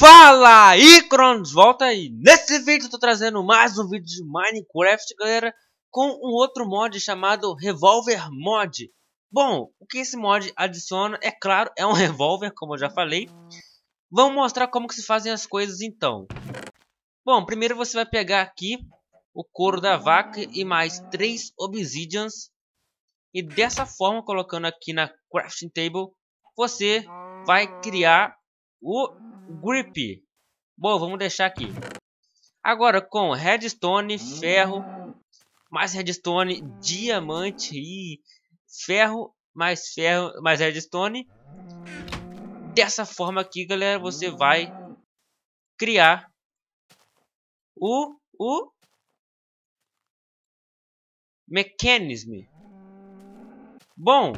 Fala aí, Cronos, volta aí! Nesse vídeo eu tô trazendo mais um vídeo de Minecraft, galera, com um outro mod chamado Revolver Mod. Bom, o que esse mod adiciona, é claro, é um revólver, como eu já falei. Vamos mostrar como que se fazem as coisas então. Bom, primeiro você vai pegar aqui o couro da vaca e mais três obsidians. E dessa forma, colocando aqui na crafting table, você vai criar o grip. Bom, vamos deixar aqui. Agora com redstone, ferro, mais redstone, diamante e ferro, mais ferro, mais redstone. Dessa forma aqui, galera, você vai criar o, o mecanismo. Bom,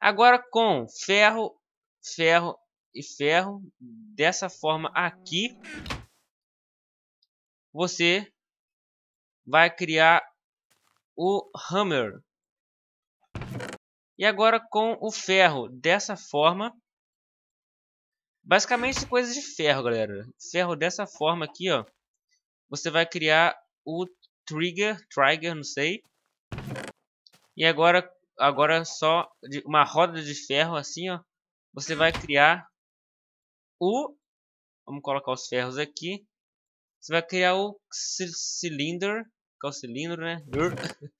agora com ferro, ferro, e ferro dessa forma aqui, você vai criar o hammer. E agora com o ferro dessa forma, basicamente é coisas de ferro, galera. Ferro dessa forma aqui, ó. Você vai criar o trigger, trigger, não sei. E agora, agora só uma roda de ferro assim, ó. Você vai criar o... Vamos colocar os ferros aqui. Você vai criar o cilindro. Que é o cilindro, né?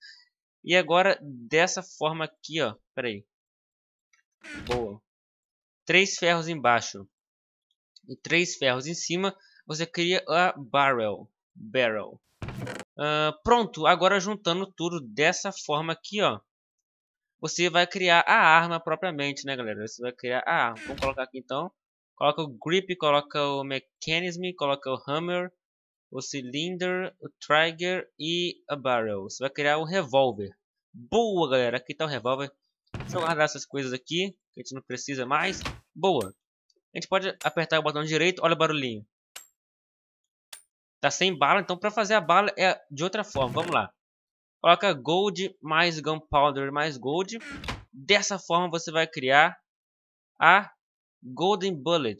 E agora, dessa forma aqui, ó. Pera aí. Boa. Três ferros embaixo. E três ferros em cima. Você cria a barrel. Barrel. Uh, pronto, agora juntando tudo dessa forma aqui, ó. Você vai criar a arma propriamente, né, galera? Você vai criar a arma. Vamos colocar aqui, então. Coloca o grip, coloca o mechanism, coloca o hammer, o cylinder, o trigger e a barrel. Você vai criar o revólver. Boa, galera. Aqui tá o revólver. Deixa eu guardar essas coisas aqui, que a gente não precisa mais. Boa. A gente pode apertar o botão direito, olha o barulhinho. Tá sem bala, então para fazer a bala é de outra forma. Vamos lá. Coloca gold mais gunpowder mais gold. Dessa forma você vai criar a Golden Bullet.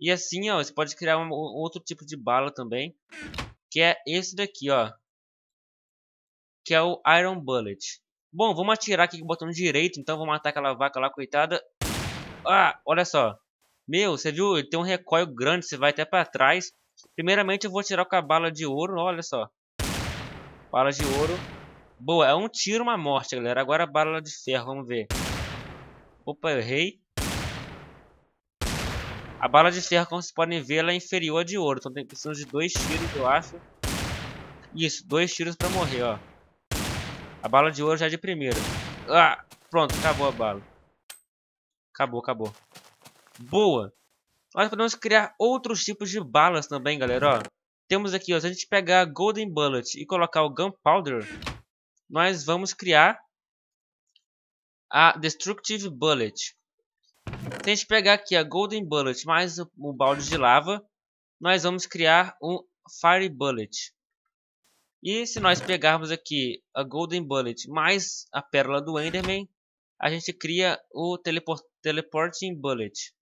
E assim, ó, você pode criar um, outro tipo de bala também. Que é esse daqui, ó. Que é o Iron Bullet. Bom, vamos atirar aqui com o botão direito. Então vamos matar aquela vaca lá, coitada. Ah, olha só. Meu, você viu? Ele tem um recoil grande, você vai até pra trás. Primeiramente eu vou tirar com a bala de ouro, olha só. Bala de ouro. Boa, é um tiro, uma morte, galera. Agora bala de ferro, vamos ver. Opa, errei. A bala de ferro, como vocês podem ver, ela é inferior à de ouro. Então tem precisão de dois tiros, eu acho. Isso, dois tiros pra morrer, ó. A bala de ouro já é de primeira. Ah, pronto, acabou a bala. Acabou, acabou. Boa! Nós podemos criar outros tipos de balas também, galera, ó. Temos aqui, ó, se a gente pegar a Golden Bullet e colocar o Gunpowder, nós vamos criar a Destructive Bullet. Se a gente pegar aqui a Golden Bullet mais o, balde de lava, nós vamos criar um Fire Bullet. E se nós pegarmos aqui a Golden Bullet mais a Pérola do Enderman, a gente cria o Teleporting Bullet.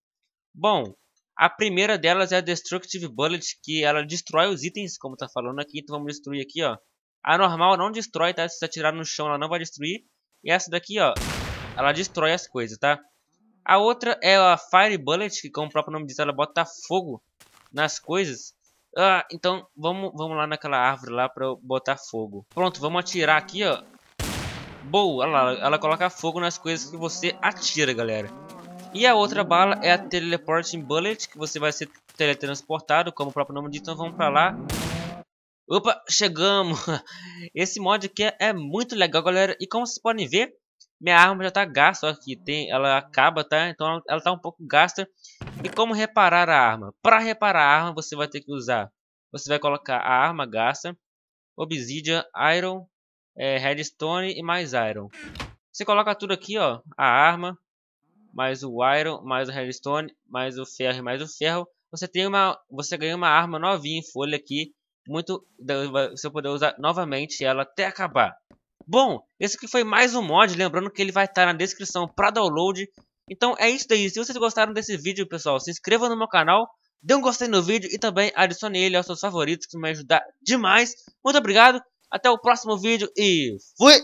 Bom, a primeira delas é a Destructive Bullet, que ela destrói os itens, como tá falando aqui. Então vamos destruir aqui, ó. A normal não destrói, tá? Se você atirar no chão, ela não vai destruir. E essa daqui, ó, ela destrói as coisas, tá? A outra é a Fire Bullet, que como o próprio nome diz, ela bota fogo nas coisas. Ah, então vamos, vamos lá naquela árvore lá pra eu botar fogo. Pronto, vamos atirar aqui, ó. Boa, ela, ela coloca fogo nas coisas que você atira, galera. E a outra bala é a Teleporting Bullet, que você vai ser teletransportado, como o próprio nome diz, então vamos pra lá. Opa, chegamos! Esse mod aqui é muito legal, galera. E como vocês podem ver, minha arma já tá gasta, aqui tem, ela acaba, tá? Então ela, ela tá um pouco gasta. E como reparar a arma? Para reparar a arma, você vai ter que usar. Você vai colocar a arma gasta, obsidian, iron, é, redstone e mais iron. Você coloca tudo aqui, ó, a arma, mais o iron, mais o redstone, mais o ferro e mais o ferro. Você tem uma, você ganha uma arma novinha em folha aqui, muito, você poder usar novamente ela até acabar. Bom, esse aqui foi mais um mod, lembrando que ele vai estar na descrição para download. Então é isso daí, se vocês gostaram desse vídeo, pessoal, se inscrevam no meu canal, dê um gostei no vídeo e também adicione ele aos seus favoritos, que me ajudar demais. Muito obrigado, até o próximo vídeo e fui!